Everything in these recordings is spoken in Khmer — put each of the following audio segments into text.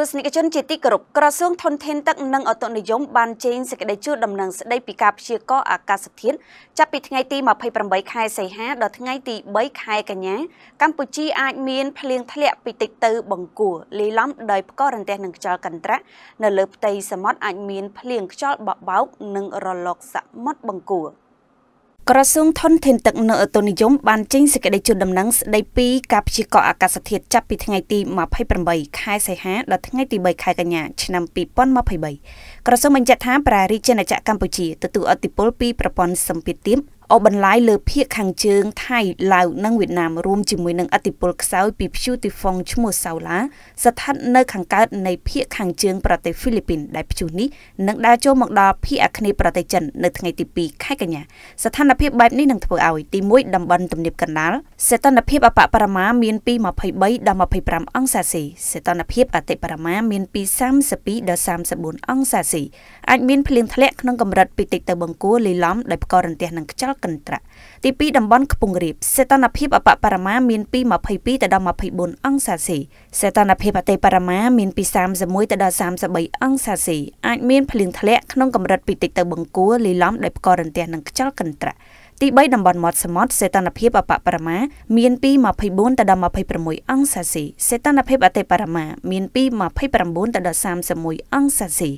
ទស្សនិកជនជាទីគោរពក្រសួងធនធានទឹកនិងអតុនិយមបានចេញសេចក្តីជូនដំណឹងស្តីពីការព្យាករណ៍អាកាសធាតុចាប់ពីថ្ងៃទី28ខែសីហាដល់ថ្ងៃទី3ខែកញ្ញាកម្ពុជាអាចមានភ្លៀងធ្លាក់ពីតិចទៅ បង្គួរលីឡំដោយផ្គររន្ទះនិងខ្យល់កន្ត្រាក់នៅលើផ្ទៃសមុទ្រអាចមានភ្លៀងខ្យល់បក់បោកនិងរលកសមុទ្របង្គួរ។ក្រសួងធនធានទឹកនិងឧតុនិយមបានចេញសេចក្តីជូនដំណឹងស្តីពីការព្យាករណ៍អាកាសធាតុចាប់ពីថ្ងៃទី28ខែសីហាដល់ថ្ងៃទី3ខែកញ្ញាឆ្នាំ2023ក្រសួងបញ្ជាក់ថាប្រារាជាណាចក្រកម្ពុជាទទួលអតិពលពីប្រព័ន្ធសម្ពាធទាបអូបន្លាយលើភៀកខាងជើងថៃឡាវនិងវៀតណាមរួមជាមួយនឹងអតិពលខ្សោយពីព្យុះទីហ្វុងឈ្មោះសាវឡាស្ថិតនៅខាងកើតនៃភៀកខាងជើងប្រទេសហ្វីលីពីនដែលព្យុះនេះនឹងដើរចូលមកដល់ភៀកអាគ្នេយ៍ប្រទេសចិននៅថ្ងៃទី2ខែកញ្ញាស្ថានភាពបែបនេះនឹងធ្វើឲ្យទី1តំបន់ទំនាបកណ្ដាលសីតុណ្ហភាពអបបរមាមានពី23ដល់25អង្សាសេសីតុណ្ហភាពអតិបរមាមានពី32ដល់34អង្សាសេអាចមានភ្លៀងធ្លាក់ក្នុងកម្រិតពីតិចទៅបង្គួរលីឡំដោយផ្គររន្ទះនឹងខ្យល់កន្ត្រាក់ទី2តំបន់ខ្ពង់រាបសីតុណ្ហភាពអបបរមាមានពី22ទៅដល់24អង្សាសេសីតុណ្ហភាពអតិបរមាមានពី31ទៅដល់33អង្សាសេអាចមានភ្លៀងធ្លាក់ក្នុងកម្រិតពីតិចទៅបង្គួរលីឡំដោយផ្គររន្ទះនិងខ្យល់កន្ត្រាក់ទី3តំបន់មាត់សមុទ្រសីតុណ្ហភាពអបបរមាមានពី24ទៅដល់26អង្សាសេសីតុណ្ហភាពអតិបរមាមានពី29ទៅដល់31អង្សាសេ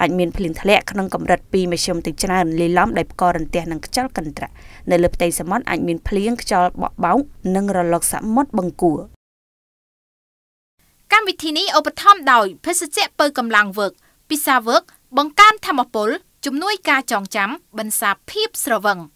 អាចមានភ្លៀងធ្លាក់ក្នុងកម្រិតពីមធ្យមទៅច្រើនលាយឡំដោយផ្គររន្ទះនិងខ្យល់កន្ត្រាក់នៅលើផ្ទៃសមុទ្រអាចមានភ្លៀងខ្យល់បក់បោកនិងរលកសមុទ្របង្គួរកម្មវិធីនេះឧបត្ថម្ភដោយភេសជ្ជៈពៅកម្លាំងវើកពិសាវើក បង្កើនធមពលជំនួយការចងចាំបន្សាភាពស្រវឹង។